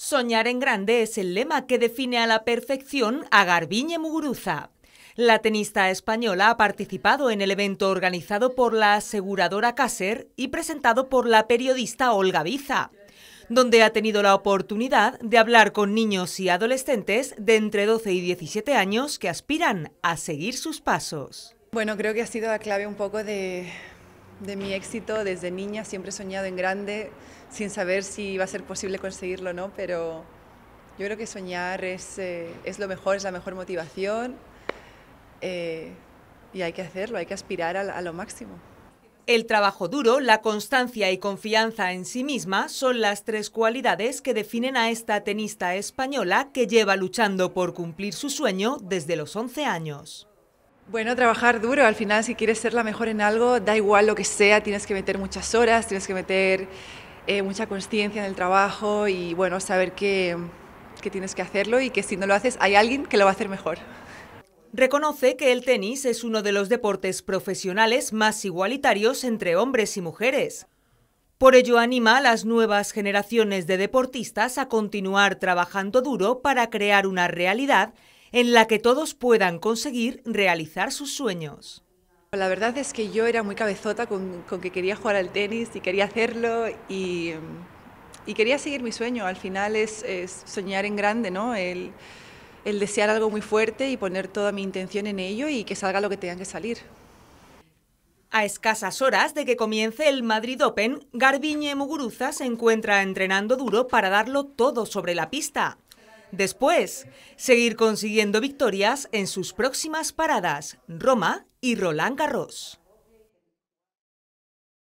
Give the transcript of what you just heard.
Soñar en grande es el lema que define a la perfección a Garbiñe Muguruza. La tenista española ha participado en el evento organizado por la aseguradora Cácer y presentado por la periodista Olga Biza, donde ha tenido la oportunidad de hablar con niños y adolescentes de entre 12 y 17 años que aspiran a seguir sus pasos. Bueno, creo que ha sido la clave un poco de, de mi éxito desde niña, siempre he soñado en grande, sin saber si va a ser posible conseguirlo o no, pero yo creo que soñar es, eh, lo mejor, es la mejor motivación eh, y hay que hacerlo, hay que aspirar a lo máximo. El trabajo duro, la constancia y confianza en sí misma son las tres cualidades que definen a esta tenista española que lleva luchando por cumplir su sueño desde los 11 años. Bueno, trabajar duro. Al final, si quieres ser la mejor en algo, da igual lo que sea, tienes que meter muchas horas, tienes que meter eh, mucha conciencia en el trabajo y, bueno, saber que, que tienes que hacerlo y que si no lo haces, hay alguien que lo va a hacer mejor. Reconoce que el tenis es uno de los deportes profesionales más igualitarios entre hombres y mujeres. Por ello anima a las nuevas generaciones de deportistas a continuar trabajando duro para crear una realidad en la que todos puedan conseguir realizar sus sueños. La verdad es que yo era muy cabezota con, que quería jugar al tenis y quería hacerlo y, quería seguir mi sueño. Al final es, soñar en grande, ¿no? El, el desear algo muy fuerte y poner toda mi intención en ello y que salga lo que tenga que salir. A escasas horas de que comience el Madrid Open, Garbiñe Muguruza se encuentra entrenando duro para darlo todo sobre la pista, Después, seguir consiguiendo victorias en sus próximas paradas, Roma y Roland Garros.